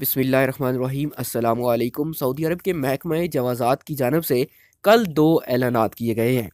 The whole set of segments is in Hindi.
बसमीम अल्लाम सऊदी अरब के महकमे जवाज़ात की जानब से कल दो ऐलान किए गए हैं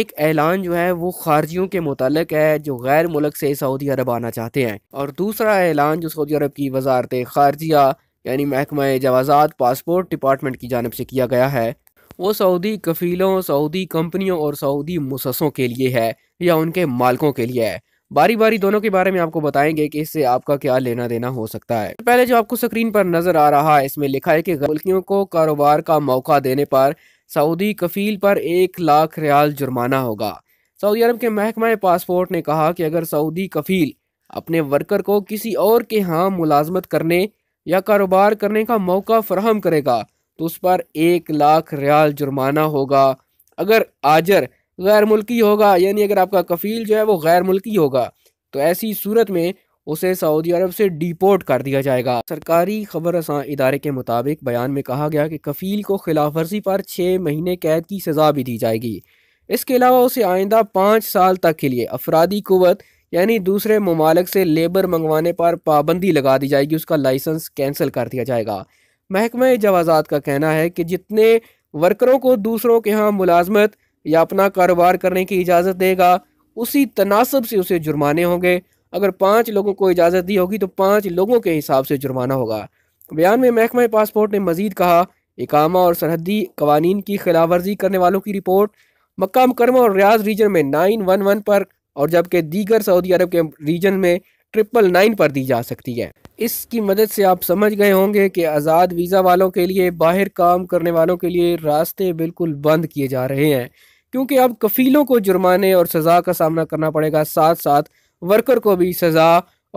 एक ऐलान जो है वो खारजियों के मुतलक है जो गैर मुल्क से सऊदी अरब आना चाहते हैं और दूसरा ऐलान जो सऊदी अरब की वजारत खारजिया यानी महकमा जवाज़ात पासपोर्ट डिपार्टमेंट की जानब से किया गया है वो सऊदी कफ़ीलों सऊदी कंपनियों और सऊदी मुससों के लिए है या उनके मालकों के लिए है बारी बारी दोनों के बारे में आपको बताएंगे कि इससे आपका क्या लेना देना हो सकता है पहले जो आपको स्क्रीन पर नजर आ रहा है इसमें लिखा है कि मुल्कियों को कारोबार का मौका देने पर सऊदी कफील पर एक लाख रियाल जुर्माना होगा सऊदी अरब के महकमा पासपोर्ट ने कहा कि अगर सऊदी कफील अपने वर्कर को किसी और के यहाँ मुलाजमत करने या कारोबार करने का मौका फ्राहम करेगा तो उस पर एक लाख रियाल जुर्माना होगा अगर आजर गैर मुल्की होगा यानी अगर आपका कफ़ील जो है वो गैर मुल्की होगा तो ऐसी सूरत में उसे सऊदी अरब से डिपोर्ट कर दिया जाएगा सरकारी खबर रसा इदारे के मुताबिक बयान में कहा गया कि कफ़ील को खिलाफ वर्जी पर छः महीने कैद की सज़ा भी दी जाएगी इसके अलावा उसे आइंदा पाँच साल तक के लिए अफराधी कुत यानी दूसरे ममालक से लेबर मंगवाने पर पाबंदी लगा दी जाएगी उसका लाइसेंस कैंसिल कर दिया जाएगा महकमा जवाजात का कहना है कि जितने वर्करों को दूसरों के यहाँ मुलाजमत या अपना कारोबार करने की इजाज़त देगा उसी तनासब से उसे जुर्माने होंगे अगर पाँच लोगों को इजाज़त दी होगी तो पाँच लोगों के हिसाब से जुर्माना होगा बयान में महकमा पासपोर्ट ने मजीद कहा इकामा और सरहदी कवानी की खिलाफ वर्जी करने वालों की रिपोर्ट मक्का मुकरमा और रियाज रीजन में नाइन वन वन पर और जबकि दीगर सऊदी अरब के रीजन में ट्रिपल नाइन पर दी जा सकती है इसकी मदद से आप समझ गए होंगे कि आज़ाद वीज़ा वालों के लिए बाहर काम करने वालों के लिए रास्ते बिल्कुल बंद किए जा रहे हैं क्योंकि अब कफीलों को जुर्माने और सज़ा का सामना करना पड़ेगा साथ साथ वर्कर को भी सज़ा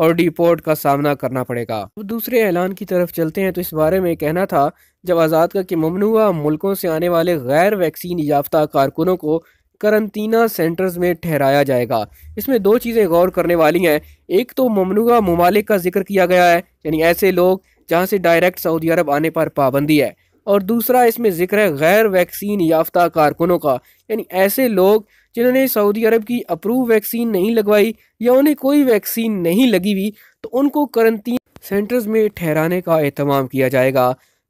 और डिपोर्ट का सामना करना पड़ेगा अब दूसरे ऐलान की तरफ चलते हैं तो इस बारे में कहना था जब आज़ाद का कि ममनुआ मुल्कों से आने वाले गैर वैक्सीन याफ्ता कारकुनों को करंतना सेंटर्स में ठहराया जाएगा इसमें दो चीज़ें गौर करने वाली हैं एक तो ममनुआ ममालिक का जिक्र किया गया है यानी ऐसे लोग जहाँ से डायरेक्ट सऊदी अरब आने पर पाबंदी है और दूसरा इसमें जिक्र है गैर वैक्सीन याफ्ता कारकुनों का यानी ऐसे लोग जिन्होंने सऊदी अरब की अप्रूव वैक्सीन नहीं लगवाई या उन्हें कोई वैक्सीन नहीं लगी हुई तो उनको करंतीन सेंटर्स में ठहराने का अहतमाम किया जाएगा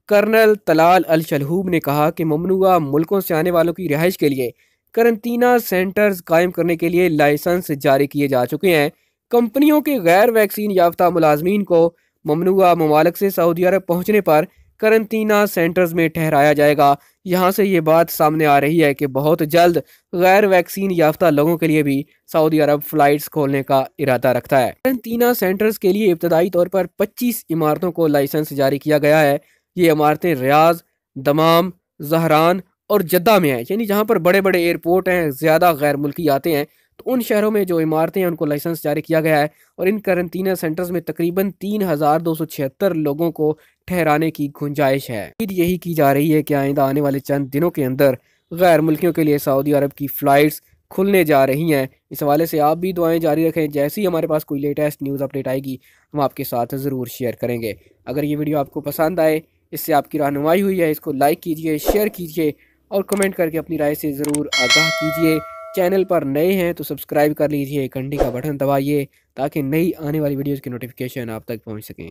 कर्नल तलाल अल शलहूब ने कहा कि ममनुआ मुल्कों से आने वालों की रिहाइश के लिए करंतना सेंटर्स कायम करने के लिए लाइसेंस जारी किए जा चुके हैं कंपनियों के गैर वैक्सीन याफ्ता मुलाजमीन को ममनुआ ममालक से सऊदी अरब पहुँचने पर करंतना सेंटर्स में ठहराया जाएगा यहाँ से ये बात सामने आ रही है कि बहुत जल्द गैर वैक्सीन याफ्ता लोगों के लिए भी सऊदी अरब फ्लाइट्स खोलने का इरादा रखता है करंतना सेंटर्स के लिए इब्तदाई तौर पर 25 इमारतों को लाइसेंस जारी किया गया है ये इमारतें रियाज दमाम जहरान और जद्दा में हैं यानी जहाँ पर बड़े बड़े एयरपोर्ट हैं ज़्यादा गैर मुल्की आते हैं तो उन शहरों में जो इमारतें हैं उनको लाइसेंस जारी किया गया है और इन करंतना सेंटर्स में तकरीबन तीन हज़ार दो सौ छिहत्तर लोगों को ठहराने की गुंजाइश है उम्मीद यही की जा रही है कि आइंदा आने वाले चंद दिनों के अंदर गैर मुल्कियों के लिए सऊदी अरब की फ़्लाइट्स खुलने जा रही हैं इस हवाले से आप भी दुआएं जारी रखें जैसे ही हमारे पास कोई लेटेस्ट न्यूज़ अपडेट आएगी हम आपके साथ ज़रूर शेयर करेंगे अगर ये वीडियो आपको पसंद आए इससे आपकी रहनुमाई हुई है इसको लाइक कीजिए शेयर कीजिए और कमेंट करके अपनी राय से ज़रूर आगाह कीजिए चैनल पर नए हैं तो सब्सक्राइब कर लीजिए घंटी का बटन दबाइए ताकि नई आने वाली वीडियोज़ की नोटिफिकेशन आप तक पहुँच सकें